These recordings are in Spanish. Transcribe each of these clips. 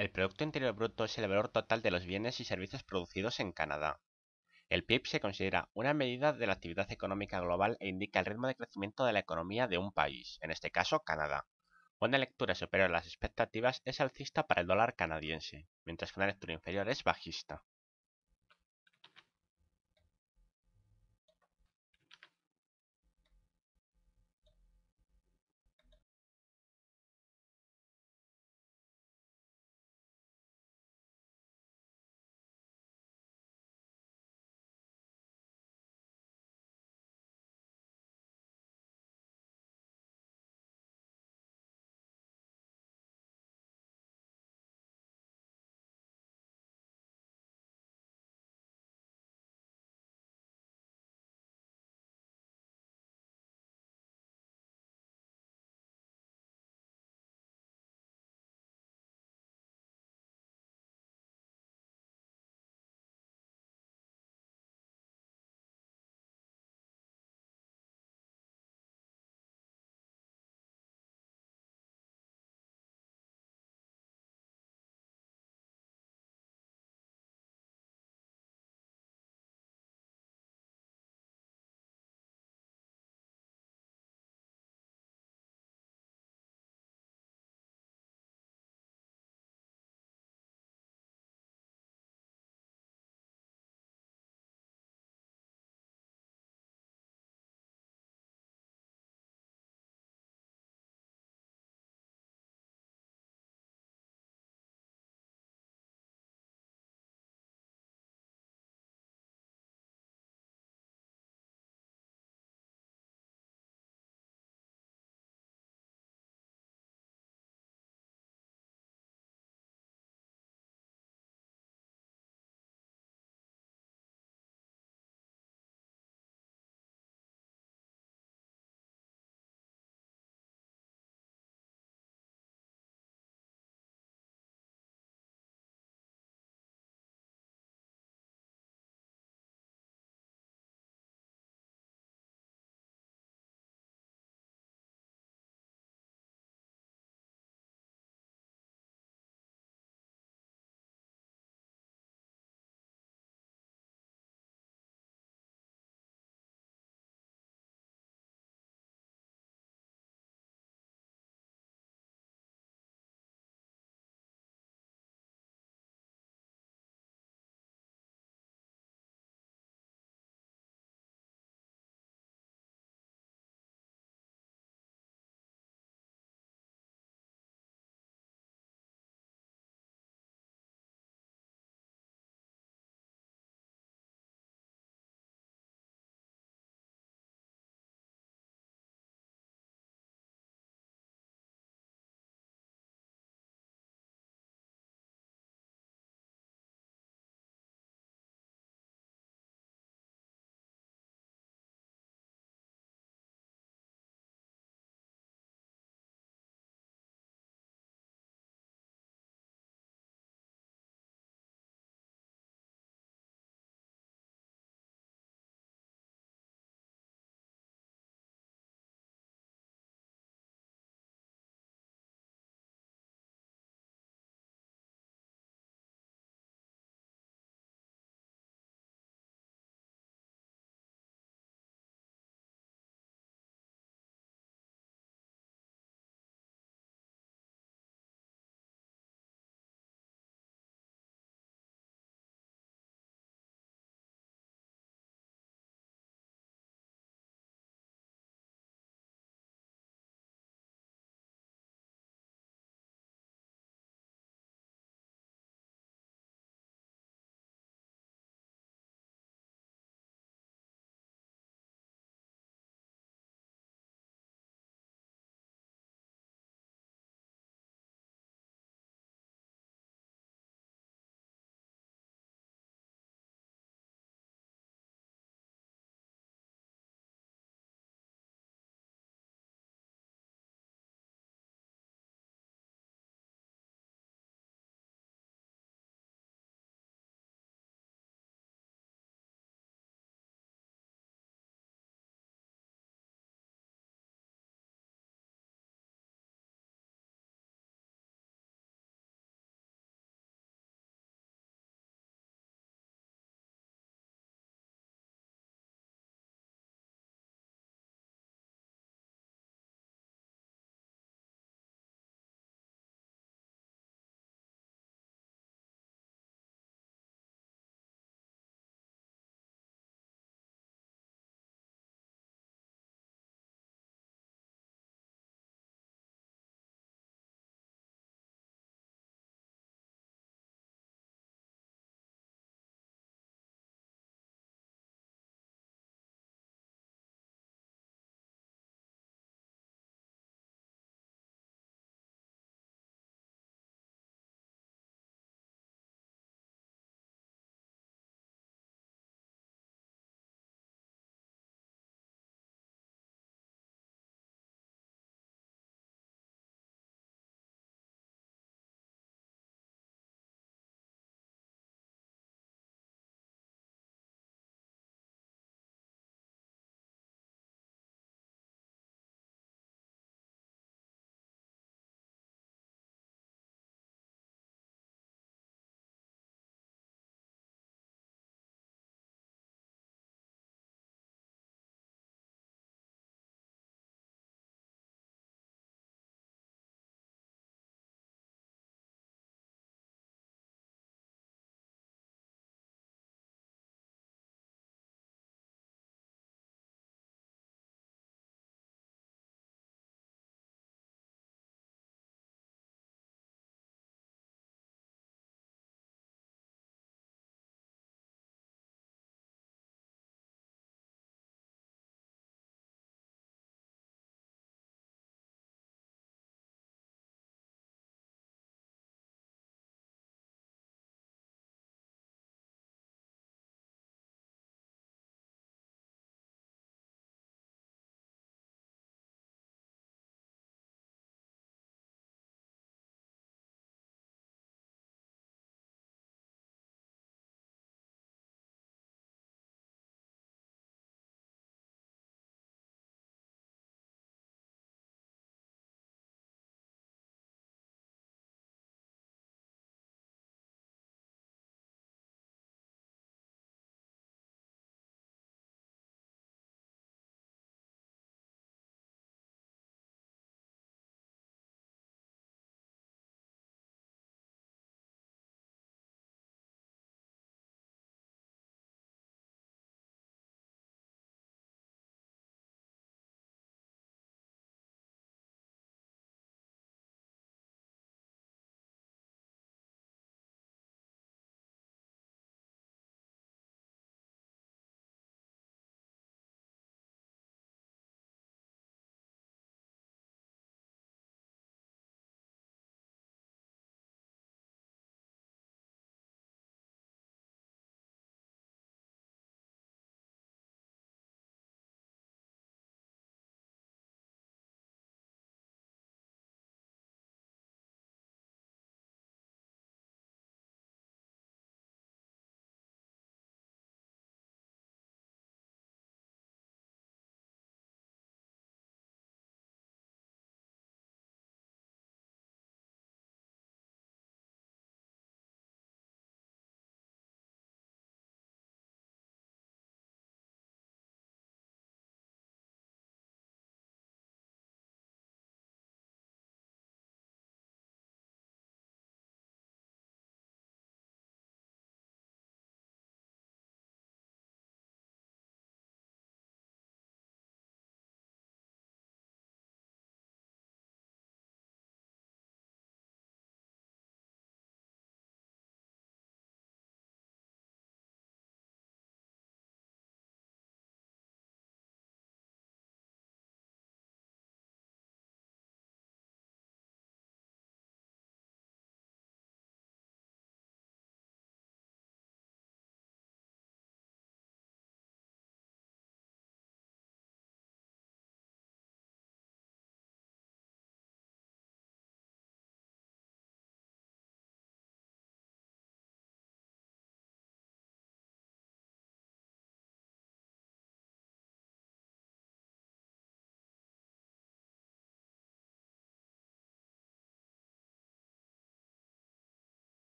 El Producto Interior Bruto es el valor total de los bienes y servicios producidos en Canadá. El PIB se considera una medida de la actividad económica global e indica el ritmo de crecimiento de la economía de un país, en este caso Canadá. Una lectura superior a las expectativas es alcista para el dólar canadiense, mientras que una lectura inferior es bajista.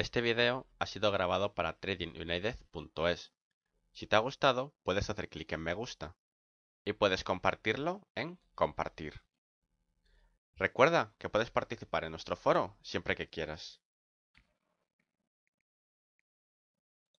Este video ha sido grabado para tradingunited.es. Si te ha gustado, puedes hacer clic en me gusta y puedes compartirlo en compartir. Recuerda que puedes participar en nuestro foro siempre que quieras.